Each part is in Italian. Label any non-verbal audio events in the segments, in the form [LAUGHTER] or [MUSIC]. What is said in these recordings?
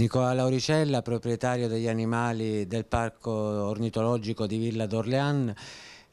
Nicola Lauricella, proprietario degli animali del Parco Ornitologico di Villa d'Orleans,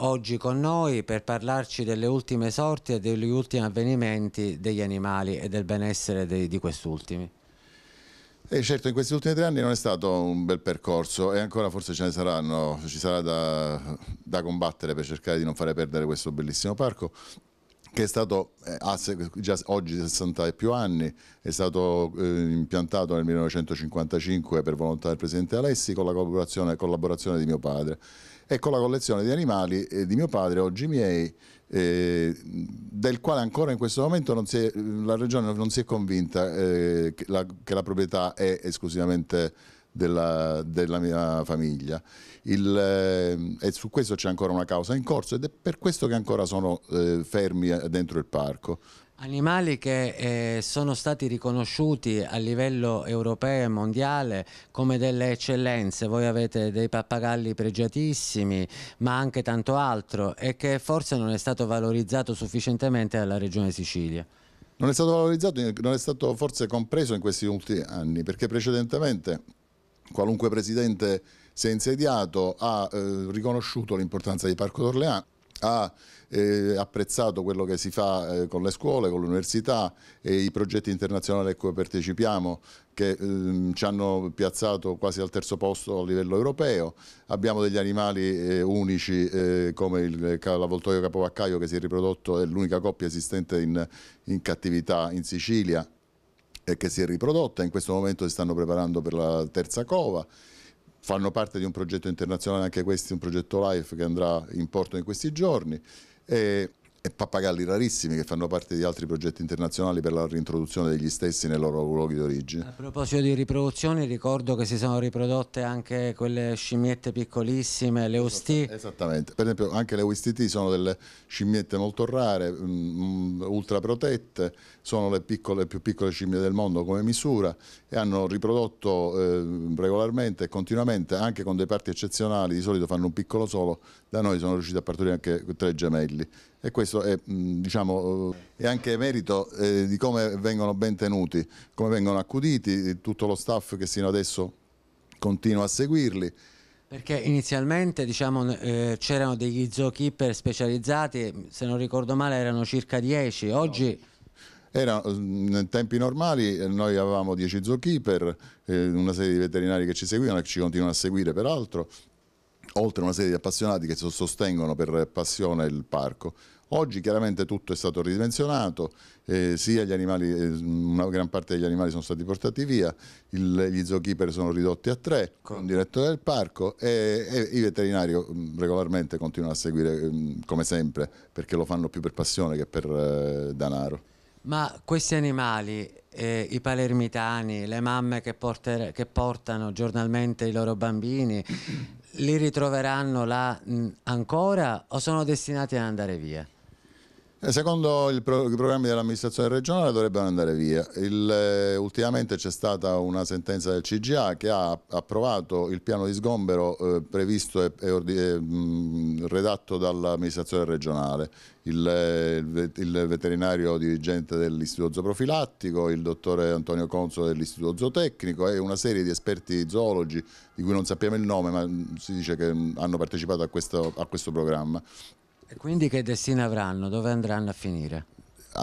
oggi con noi per parlarci delle ultime sorti e degli ultimi avvenimenti degli animali e del benessere dei, di quest'ultimi. E certo in questi ultimi tre anni non è stato un bel percorso e ancora forse ce ne saranno, ci sarà da, da combattere per cercare di non fare perdere questo bellissimo parco che è stato, ha eh, già oggi 60 e più anni, è stato eh, impiantato nel 1955 per volontà del Presidente Alessi con la collaborazione, collaborazione di mio padre e con la collezione di animali eh, di mio padre, oggi miei, eh, del quale ancora in questo momento è, la Regione non si è convinta eh, che la, che, la, proprietà è esclusivamente della, della mia famiglia. Il, eh, e su questo c'è ancora una causa in corso ed è per questo che ancora sono eh, fermi eh, dentro il parco. Animali che eh, sono stati riconosciuti a livello europeo e mondiale come delle eccellenze, voi avete dei pappagalli pregiatissimi ma anche tanto altro e che forse non è stato valorizzato sufficientemente dalla regione Sicilia. Non è stato valorizzato, non è stato forse compreso in questi ultimi anni perché precedentemente qualunque presidente si è insediato ha eh, riconosciuto l'importanza di Parco d'Orleans, ha eh, apprezzato quello che si fa eh, con le scuole, con l'università e i progetti internazionali a cui partecipiamo che ehm, ci hanno piazzato quasi al terzo posto a livello europeo. Abbiamo degli animali eh, unici eh, come il cavoltoio capovaccaio che si è riprodotto, è l'unica coppia esistente in, in cattività in Sicilia e eh, che si è riprodotta, in questo momento si stanno preparando per la terza cova, fanno parte di un progetto internazionale anche questi, un progetto LIFE che andrà in porto in questi giorni. E e pappagalli rarissimi che fanno parte di altri progetti internazionali per la reintroduzione degli stessi nei loro luoghi d'origine. A proposito di riproduzioni, ricordo che si sono riprodotte anche quelle scimmiette piccolissime, le UST. Esattamente, per esempio anche le UST sono delle scimmiette molto rare, mm, ultra protette, sono le, piccole, le più piccole scimmie del mondo come misura e hanno riprodotto eh, regolarmente e continuamente, anche con dei parti eccezionali, di solito fanno un piccolo solo, da noi sono riusciti a partorire anche tre gemelli e questo è, mm, diciamo, eh, è anche merito eh, di come vengono ben tenuti, come vengono accuditi, eh, tutto lo staff che sino adesso continua a seguirli. Perché inizialmente diciamo, eh, c'erano degli zookeeper specializzati, se non ricordo male erano circa 10, oggi... No. Era, mm, in tempi normali eh, noi avevamo 10 zookeeper, eh, una serie di veterinari che ci seguivano e che ci continuano a seguire peraltro, oltre a una serie di appassionati che sostengono per passione il parco. Oggi chiaramente tutto è stato ridimensionato, eh, animali, eh, una gran parte degli animali sono stati portati via, il, gli zookeeper sono ridotti a tre con il direttore del parco e, e i veterinari mm, regolarmente continuano a seguire mm, come sempre perché lo fanno più per passione che per eh, danaro. Ma questi animali, eh, i palermitani, le mamme che, porter, che portano giornalmente i loro bambini, li ritroveranno là mh, ancora o sono destinati ad andare via? Eh, secondo i programmi dell'amministrazione regionale dovrebbero andare via. Il, eh, ultimamente c'è stata una sentenza del CGA che ha approvato il piano di sgombero eh, previsto e, e eh, mh, redatto dall'amministrazione regionale. Il, eh, il, veterinario dirigente dell'istituto zooprofilattico, il dottore Antonio Conso dell'istituto zootecnico e una serie di esperti zoologi di cui non sappiamo il nome ma si dice che hanno partecipato a questo, a questo programma. E quindi che destino avranno? Dove andranno a finire?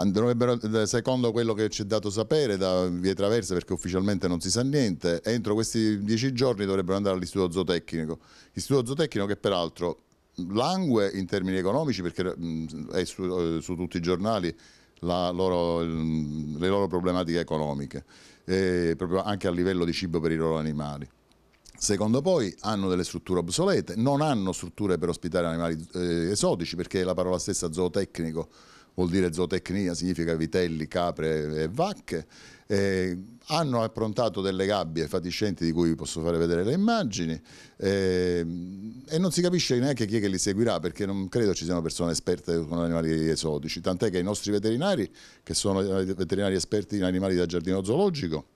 dovrebbero, eh, secondo quello che ci è dato sapere da vie traverse, perché ufficialmente non si sa niente, entro questi dieci giorni dovrebbero andare all'istituto zootecnico. Istituto zootecnico che peraltro langue in termini economici, perché mm, è su, eh, su tutti i giornali loro, le loro problematiche economiche, proprio anche a livello di cibo per i loro animali. Secondo poi hanno delle strutture obsolete, non hanno strutture per ospitare animali eh, esotici perché la parola stessa zootecnico vuol dire zootecnia, significa vitelli, capre e vacche. Eh, hanno approntato delle gabbie fatiscenti di cui vi posso fare vedere le immagini eh, e non si capisce neanche chi è che li seguirà perché non credo ci siano persone esperte con animali esotici, tant'è che i nostri veterinari, che sono eh, veterinari esperti in animali da giardino zoologico,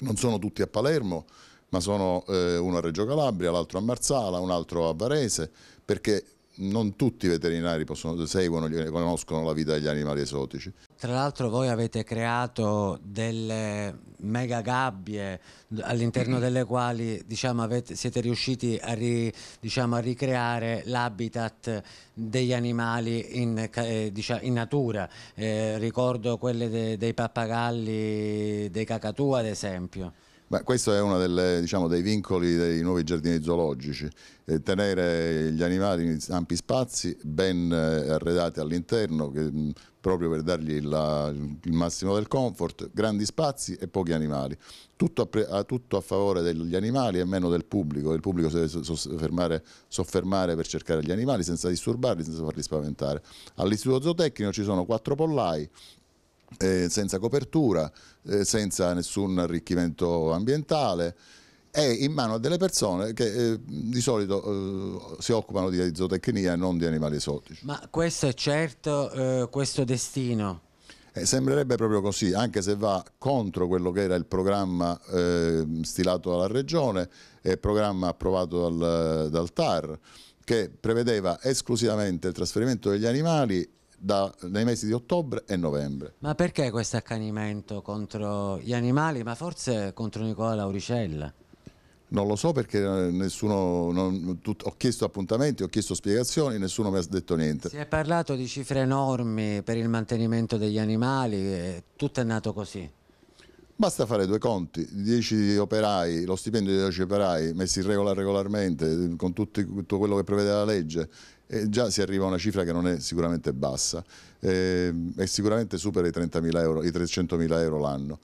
non sono tutti a Palermo, ma sono eh, uno a Reggio Calabria, l'altro a Marsala, un altro a Varese, perché non tutti i veterinari possono, seguono, conoscono la vita degli animali esotici. Tra l'altro voi avete creato delle mega gabbie all'interno [CLEARS THROAT] delle quali diciamo, avete, siete riusciti a, ri, diciamo, a ricreare l'habitat degli animali in, eh, diciamo, in natura. Eh, ricordo quelle de, dei pappagalli, dei cacatù ad esempio. Ma questo è uno delle, diciamo, dei vincoli dei nuovi giardini zoologici, eh, tenere gli animali in ampi spazi, ben eh, arredati all'interno, mm, proprio per dargli la, il massimo del comfort, grandi spazi e pochi animali. Tutto a, pre, a, tutto a favore degli animali e meno del pubblico, il pubblico si deve soffermare, soffermare, per cercare gli animali senza disturbarli, senza farli spaventare. All'Istituto Zootecnico ci sono quattro pollai, eh, senza copertura, eh, senza nessun arricchimento ambientale è in mano a delle persone che eh, di solito eh, si occupano di zootecnia e non di animali esotici. Ma questo è certo eh, questo destino? Eh, sembrerebbe proprio così, anche se va contro quello che era il programma eh, stilato dalla Regione e il programma approvato dal, dal TAR, che prevedeva esclusivamente il trasferimento degli animali da, nei mesi di ottobre e novembre. Ma perché questo accanimento contro gli animali, ma forse contro Nicola Lauricella? Non lo so perché eh, nessuno, non, tut, ho chiesto appuntamenti, ho chiesto spiegazioni, nessuno mi ha detto niente. Si è parlato di cifre enormi per il mantenimento degli animali, tutto è nato così. Basta fare due conti, 10 operai, lo stipendio di 10 operai messi in regola regolarmente con tutto, tutto quello che prevede la legge e già si arriva a una cifra che non è sicuramente bassa eh, e sicuramente supera i, 30.000 euro, i 300.000 euro l'anno.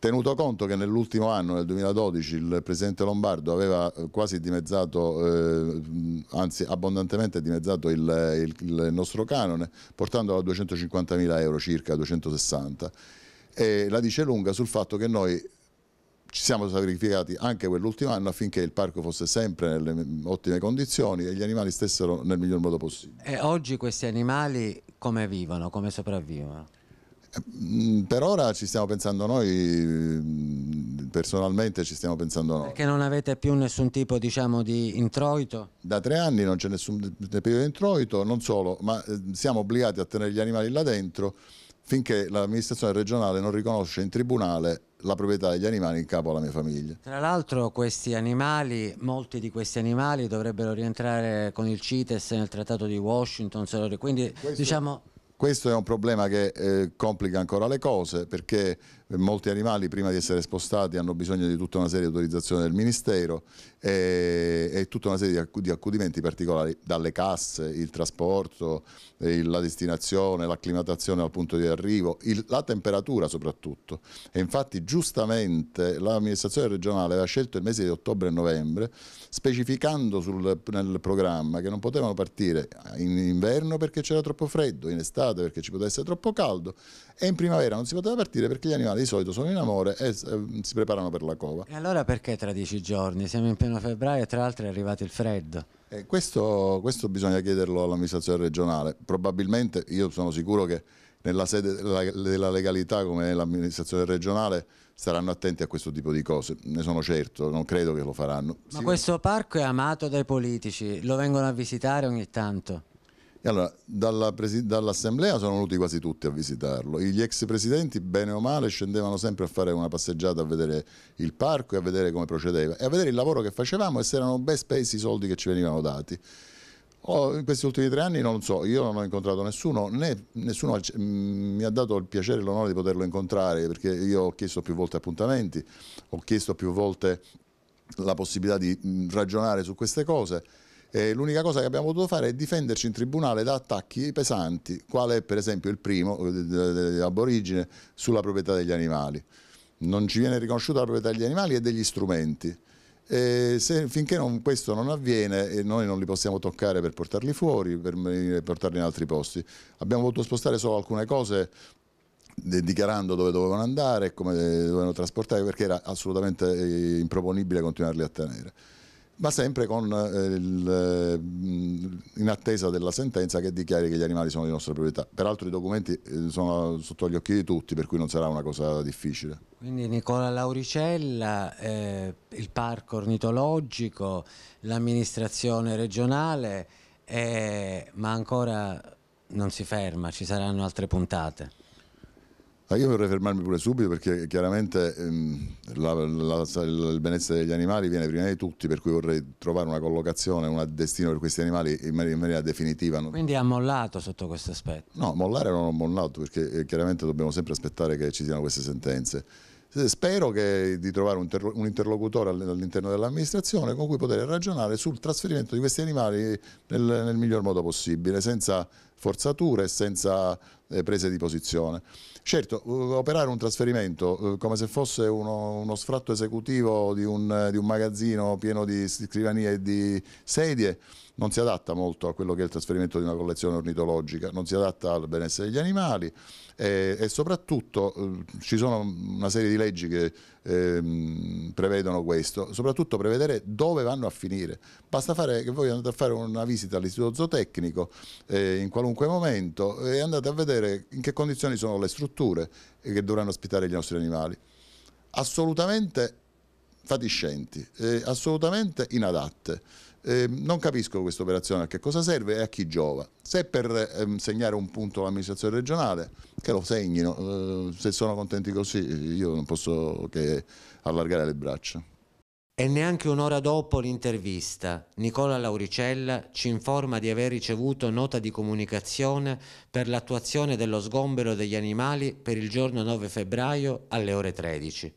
Tenuto conto che nell'ultimo anno, nel 2012, il presidente Lombardo aveva eh, quasi dimezzato, eh, anzi abbondantemente dimezzato il, il, il nostro canone, portandolo a 250.000 euro circa, 260, e la dice lunga sul fatto che noi ci siamo sacrificati anche quell'ultimo anno affinché il parco fosse sempre nelle ottime condizioni e gli animali stessero nel miglior modo possibile. E oggi questi animali come vivono, come sopravvivono? Mm, per ora ci stiamo pensando noi, mm, personalmente ci stiamo pensando noi. Perché non avete più nessun tipo diciamo, di introito? Da tre anni non c'è nessun tipo di introito, non solo, ma eh, siamo obbligati a tenere gli animali là dentro finché l'amministrazione regionale non riconosce in tribunale la proprietà degli animali in capo alla mia famiglia. Tra l'altro questi animali, molti di questi animali dovrebbero rientrare con il CITES nel trattato di Washington, quindi Questo... diciamo questo è un problema che eh, complica ancora le cose perché eh, molti animali prima di essere spostati hanno bisogno di tutta una serie di autorizzazioni del Ministero e, e tutta una serie di, accudimenti particolari dalle casse, il trasporto, eh, il, la destinazione, l'acclimatazione al punto di arrivo, il, la temperatura soprattutto. E infatti giustamente l'amministrazione regionale aveva scelto il mese di ottobre e novembre specificando sul, nel programma che non potevano partire in inverno perché c'era troppo freddo, in estate estate perché ci poteva essere troppo caldo e in primavera non si poteva partire perché gli animali di solito sono in amore e mm, si preparano per la cova. E allora perché tra dieci giorni? Siamo in pieno febbraio e tra l'altro è arrivato il freddo. Eh, questo, questo bisogna chiederlo all'amministrazione regionale. Probabilmente, io sono sicuro che nella sede della legalità come nell'amministrazione regionale saranno attenti a questo tipo di cose, ne sono certo, non credo che lo faranno. Ma questo parco è amato dai politici, lo vengono a visitare ogni tanto? E allora, dalla dall'assemblea sono venuti quasi tutti a visitarlo. Gli ex presidenti, bene o male, scendevano sempre a fare una passeggiata a vedere il parco e a vedere come procedeva e a vedere il lavoro che facevamo e se erano ben spesi i soldi che ci venivano dati. Oh, in questi ultimi tre anni non so, io non ho incontrato nessuno, né nessuno mi ha dato il piacere e l'onore di poterlo incontrare perché io ho chiesto più volte appuntamenti, ho chiesto più volte la possibilità di ragionare su queste cose eh, L'unica cosa che abbiamo potuto fare è difenderci in tribunale da attacchi pesanti, quale per esempio il primo, eh, aborigine, sulla proprietà degli animali. Non ci viene riconosciuta la proprietà degli animali e degli strumenti. E se, finché non, questo non avviene eh, noi non li possiamo toccare per portarli fuori, per, eh, portarli in altri posti. Abbiamo potuto spostare solo alcune cose dichiarando dove dovevano andare e come dovevano trasportare perché era assolutamente improponibile continuarli a tenere ma sempre con, eh, il, eh, in attesa della sentenza che dichiari che gli animali sono di nostra proprietà. Peraltro i documenti eh, sono sotto gli occhi di tutti, per cui non sarà una cosa difficile. Quindi Nicola Lauricella, eh, il parco ornitologico, l'amministrazione regionale, eh, ma ancora non si ferma, ci saranno altre puntate. Io vorrei fermarmi pure subito perché chiaramente ehm, la, la, il benessere degli animali viene prima di tutti, per cui vorrei trovare una collocazione, un destino per questi animali in, man in maniera definitiva. Quindi ha mollato sotto questo aspetto? No, mollare non ho mollato perché eh, chiaramente dobbiamo sempre aspettare che ci siano queste sentenze. Spero che, di trovare un, un interlocutore all'interno dell'amministrazione con cui poter ragionare sul trasferimento di questi animali nel, nel miglior modo possibile, senza forzature e senza eh, prese di posizione. Certo, operare un trasferimento eh, come se fosse uno, uno sfratto esecutivo di un, di un magazzino pieno di scrivanie e di sedie non si adatta molto a quello che è il trasferimento di una collezione ornitologica, non si adatta al benessere degli animali e, e soprattutto eh, ci sono una serie di leggi che ehm, prevedono questo, soprattutto prevedere dove vanno a finire. Basta fare, che voi andate a fare una visita all'istituto zootecnico eh, in qualunque momento e andate a vedere in che condizioni sono le strutture che dovranno ospitare gli nostri animali. Assolutamente fatiscenti, eh, assolutamente inadatte. Eh, non capisco questa operazione a che cosa serve e a chi giova. Se per ehm, segnare un punto all'amministrazione regionale, che lo segnino, eh, se sono contenti così io non posso che allargare le braccia. E neanche un'ora dopo l'intervista, Nicola Lauricella ci informa di aver ricevuto nota di comunicazione per l'attuazione dello sgombero degli animali per il giorno 9 febbraio alle ore 13.